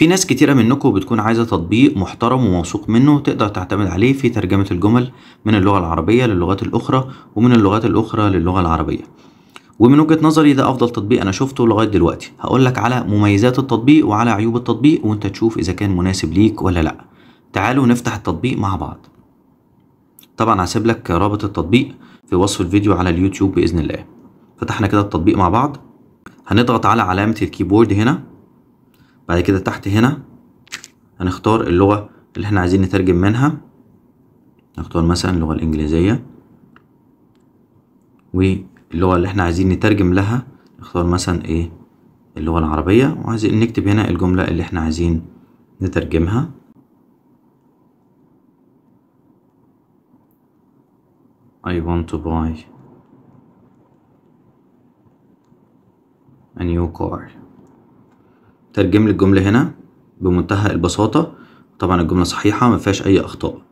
في ناس كتيرة منكم بتكون عايزة تطبيق محترم وموثوق منه تقدر تعتمد عليه في ترجمة الجمل من اللغة العربية للغات الأخرى ومن اللغات الأخرى للغة العربية ومن وجهة نظري ده أفضل تطبيق أنا شفته لغاية دلوقتي هقولك على مميزات التطبيق وعلى عيوب التطبيق وانت تشوف إذا كان مناسب ليك ولا لأ تعالوا نفتح التطبيق مع بعض طبعا هسيب لك رابط التطبيق في وصف الفيديو على اليوتيوب بإذن الله فتحنا كده التطبيق مع بعض هنضغط على علامة الكيبورد هنا بعد كده تحت هنا هنختار اللغة اللي احنا عايزين نترجم منها نختار مثلا اللغة الإنجليزية واللغة اللي احنا عايزين نترجم لها نختار مثلا ايه اللغة العربية وعايزين نكتب هنا الجملة اللي احنا عايزين نترجمها I want to buy a new car ترجم لي الجملة هنا بمنتهى البساطة طبعا الجملة صحيحة مفيهاش أي أخطاء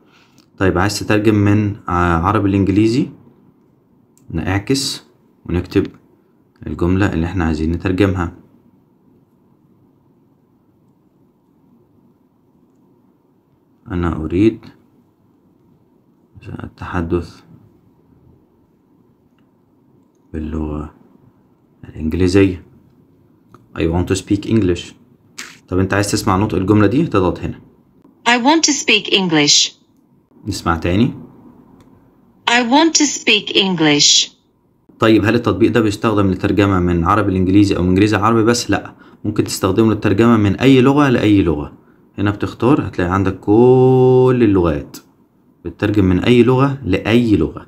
طيب عايز تترجم من عربي لإنجليزي نعكس ونكتب الجملة اللي احنا عايزين نترجمها أنا أريد التحدث باللغة الإنجليزية I want to speak English طب انت عايز تسمع نطق الجملة دي تضغط هنا I want to speak English نسمع تاني I want to speak English طيب هل التطبيق ده بيستخدم للترجمة من عربي لإنجليزي أو من إنجليزي عربي بس؟ لأ ممكن تستخدمه للترجمة من أي لغة لأي لغة هنا بتختار هتلاقي عندك كل اللغات بتترجم من أي لغة لأي لغة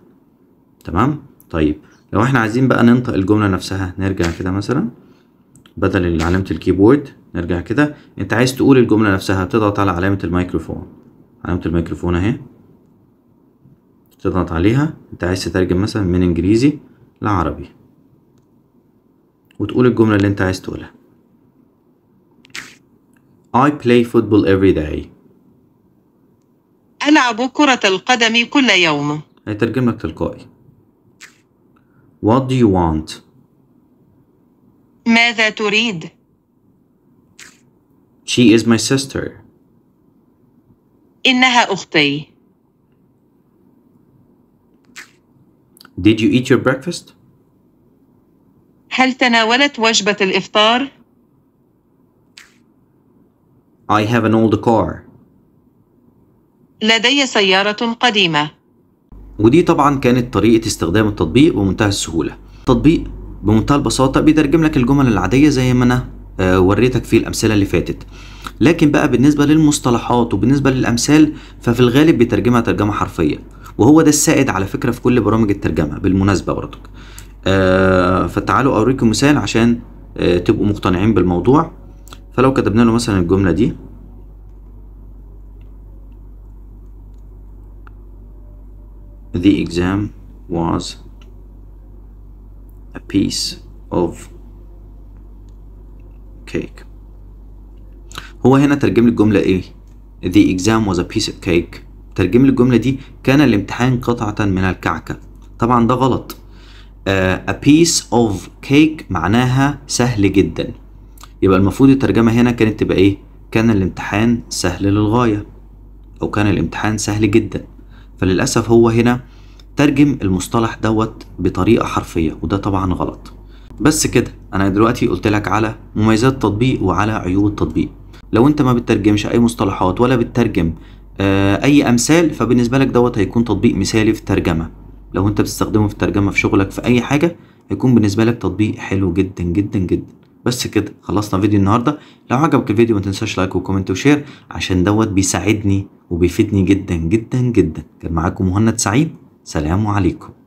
تمام؟ طيب لو احنا عايزين بقى ننطق الجملة نفسها نرجع كده مثلا بدل علامة الكيبورد نرجع كده انت عايز تقول الجملة نفسها تضغط على علامة الميكروفون علامة الميكروفون اهي تضغط عليها انت عايز تترجم مثلا من انجليزي لعربي وتقول الجملة اللي انت عايز تقولها I play football every day ألعب كرة القدم كل يوم هيترجم لك تلقائي What do you want؟ ماذا تريد؟ She is my sister. إنها أختي. Did you eat your breakfast? هل تناولت وجبة الإفطار؟ I have an old car. لدي سيارة قديمة. ودي طبعا كانت طريقة استخدام التطبيق بمنتهى السهولة. تطبيق بمنتهى البساطة بيترجم لك الجمل العادية زي ما أنا آه، وريتك في الأمثلة اللي فاتت لكن بقى بالنسبة للمصطلحات وبالنسبة للأمثال ففي الغالب بيترجمها ترجمة حرفية وهو ده السائد على فكرة في كل برامج الترجمة بالمناسبة برضك آه فتعالوا أوريكم مثال عشان آه تبقوا مقتنعين بالموضوع فلو كتبنا له مثلا الجملة دي The exam was piece of cake هو هنا ترجم لي الجملة ايه the exam was a piece of cake ترجم لي الجملة دي كان الامتحان قطعة من الكعكة طبعا ده غلط uh, a piece of cake معناها سهل جدا يبقى المفروض الترجمة هنا كانت تبقى ايه كان الامتحان سهل للغاية او كان الامتحان سهل جدا فللأسف هو هنا ترجم المصطلح دوت بطريقة حرفية وده طبعا غلط بس كده انا دلوقتي قلت لك على مميزات التطبيق وعلى عيوب التطبيق لو انت ما بتترجمش اي مصطلحات ولا بتترجم آه، اي امثال فبالنسبه لك دوت هيكون تطبيق مثالي في الترجمه لو انت بتستخدمه في الترجمه في شغلك في اي حاجه هيكون بالنسبه لك تطبيق حلو جدا جدا جدا بس كده خلصنا فيديو النهارده لو عجبك الفيديو ما تنساش لايك وكومنت وشير عشان دوت بيساعدني وبيفيدني جدا جدا جدا كان معاكم مهند سعيد سلام عليكم